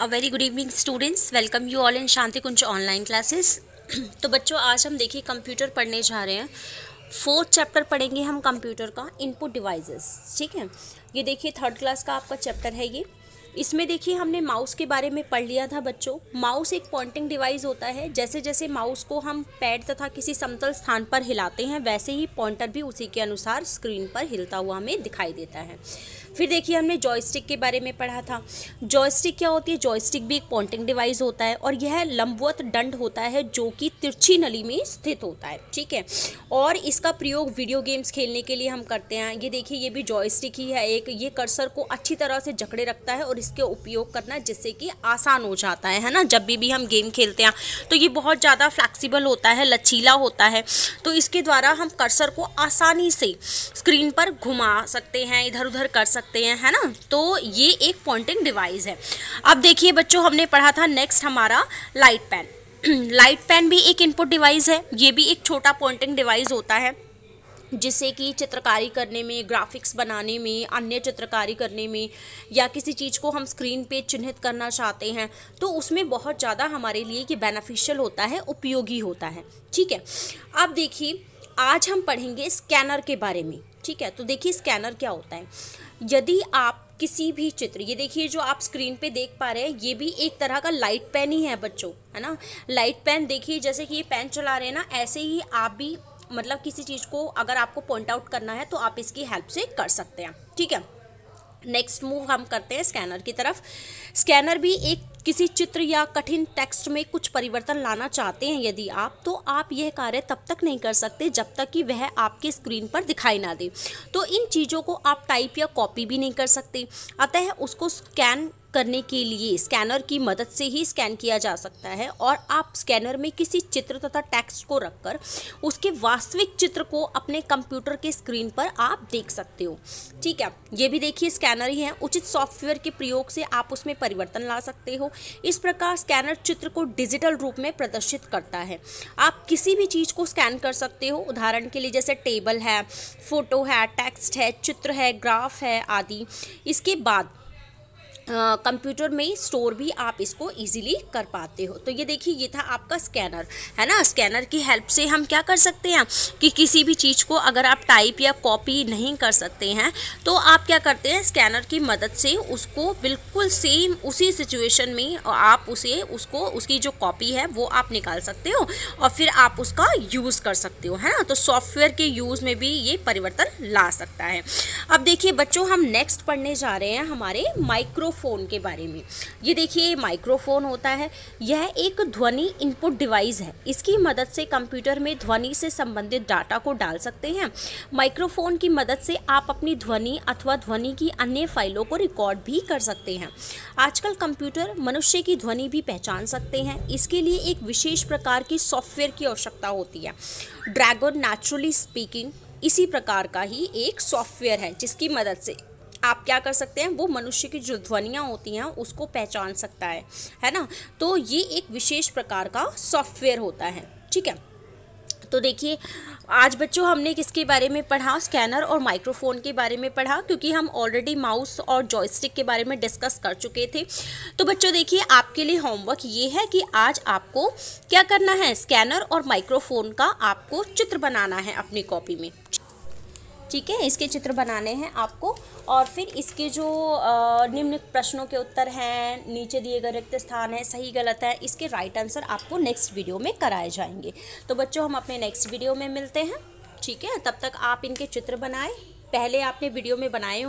a very good evening students welcome you all in Shanti Kunj online classes तो बच्चों आज हम देखिए कंप्यूटर पढ़ने जा रहे हैं फोर्थ चैप्टर पढ़ेंगे हम कंप्यूटर का इनपुट डिवाइसेस ठीक है ये देखिए थर्ड क्लास का आपका चैप्टर है ये इसमें देखिए हमने माउस के बारे में पढ़ लिया था बच्चों माउस एक पॉइंटिंग डिवाइस होता है जैसे जैसे माउस को हम पैड तथा किसी समतल स्थान पर हिलाते हैं वैसे ही पॉइंटर भी उसी के अनुसार स्क्रीन पर हिलता हुआ हमें दिखाई देता है फिर देखिए हमने जॉयस्टिक के बारे में पढ़ा था जॉयस्टिक क्या होती है जॉयस्टिक भी एक पॉइंटिंग डिवाइस होता है और यह लंबवत डंड होता है जो कि तिरछी नली में स्थित होता है ठीक है और इसका प्रयोग वीडियो गेम्स खेलने के लिए हम करते हैं ये देखिए ये भी जॉयस्टिक ही है एक ये कर्सर को अच्छी तरह से जकड़े रखता है और इसके उपयोग करना जिससे कि आसान हो जाता है है ना जब भी भी हम गेम खेलते हैं तो ये बहुत ज़्यादा फ्लैक्सीबल होता है लचीला होता है तो इसके द्वारा हम कर्सर को आसानी से स्क्रीन पर घुमा सकते हैं इधर उधर कर सकते हैं है ना तो ये एक पॉइंटिंग डिवाइस है अब देखिए बच्चों हमने पढ़ा था नेक्स्ट हमारा लाइट पेन लाइट पेन भी एक इनपुट डिवाइस है ये भी एक छोटा पॉइंटिंग डिवाइस होता है जिससे कि चित्रकारी करने में ग्राफिक्स बनाने में अन्य चित्रकारी करने में या किसी चीज़ को हम स्क्रीन पे चिन्हित करना चाहते हैं तो उसमें बहुत ज़्यादा हमारे लिए ये बेनिफिशियल होता है उपयोगी होता है ठीक है अब देखिए आज हम पढ़ेंगे स्कैनर के बारे में ठीक है तो देखिए स्कैनर क्या होता है यदि आप किसी भी चित्र ये देखिए जो आप स्क्रीन पे देख पा रहे हैं ये भी एक तरह का लाइट पेन ही है बच्चों है ना लाइट पेन देखिए जैसे कि ये पेन चला रहे हैं ना ऐसे ही आप भी मतलब किसी चीज़ को अगर आपको पॉइंट आउट करना है तो आप इसकी हेल्प से कर सकते हैं ठीक है नेक्स्ट मूव हम करते हैं स्कैनर की तरफ स्कैनर भी एक किसी चित्र या कठिन टेक्स्ट में कुछ परिवर्तन लाना चाहते हैं यदि आप तो आप यह कार्य तब तक नहीं कर सकते जब तक कि वह आपके स्क्रीन पर दिखाई ना दे तो इन चीज़ों को आप टाइप या कॉपी भी नहीं कर सकते अतः उसको स्कैन करने के लिए स्कैनर की मदद से ही स्कैन किया जा सकता है और आप स्कैनर में किसी चित्र तथा टेक्स्ट को रखकर उसके वास्तविक चित्र को अपने कंप्यूटर के स्क्रीन पर आप देख सकते हो ठीक है ये भी देखिए स्कैनर ही है उचित सॉफ्टवेयर के प्रयोग से आप उसमें परिवर्तन ला सकते हो इस प्रकार स्कैनर चित्र को डिजिटल रूप में प्रदर्शित करता है आप किसी भी चीज़ को स्कैन कर सकते हो उदाहरण के लिए जैसे टेबल है फोटो है टेक्स्ट है चित्र है ग्राफ है आदि इसके बाद कंप्यूटर में ही स्टोर भी आप इसको इजीली कर पाते हो तो ये देखिए ये था आपका स्कैनर है ना स्कैनर की हेल्प से हम क्या कर सकते हैं कि किसी भी चीज़ को अगर आप टाइप या कॉपी नहीं कर सकते हैं तो आप क्या करते हैं स्कैनर की मदद से उसको बिल्कुल सेम उसी सिचुएशन में आप उसे उसको उसकी जो कॉपी है वो आप निकाल सकते हो और फिर आप उसका यूज़ कर सकते हो है ना तो सॉफ्टवेयर के यूज़ में भी ये परिवर्तन ला सकता है अब देखिए बच्चों हम नेक्स्ट पढ़ने जा रहे हैं हमारे माइक्रो फ़ोन के बारे में ये देखिए माइक्रोफोन होता है यह एक ध्वनि इनपुट डिवाइस है इसकी मदद से कंप्यूटर में ध्वनि से संबंधित डाटा को डाल सकते हैं माइक्रोफोन की मदद से आप अपनी ध्वनि अथवा ध्वनि की अन्य फाइलों को रिकॉर्ड भी कर सकते हैं आजकल कंप्यूटर मनुष्य की ध्वनि भी पहचान सकते हैं इसके लिए एक विशेष प्रकार की सॉफ्टवेयर की आवश्यकता होती है ड्रैगन नेचुरली स्पीकिंग इसी प्रकार का ही एक सॉफ्टवेयर है जिसकी मदद से आप क्या कर सकते हैं वो मनुष्य की जो ध्वनियाँ होती हैं उसको पहचान सकता है है ना तो ये एक विशेष प्रकार का सॉफ्टवेयर होता है ठीक है तो देखिए आज बच्चों हमने किसके बारे में पढ़ा स्कैनर और माइक्रोफोन के बारे में पढ़ा क्योंकि हम ऑलरेडी माउस और जॉयस्टिक के बारे में डिस्कस कर चुके थे तो बच्चों देखिए आपके लिए होमवर्क ये है कि आज आपको क्या करना है स्कैनर और माइक्रोफोन का आपको चित्र बनाना है अपनी कॉपी में ठीक है इसके चित्र बनाने हैं आपको और फिर इसके जो निम्न प्रश्नों के उत्तर हैं नीचे दिए गए रिक्त स्थान है सही गलत है इसके राइट आंसर आपको नेक्स्ट वीडियो में कराए जाएंगे तो बच्चों हम अपने नेक्स्ट वीडियो में मिलते हैं ठीक है तब तक आप इनके चित्र बनाएं पहले आपने वीडियो में बनाए होंगे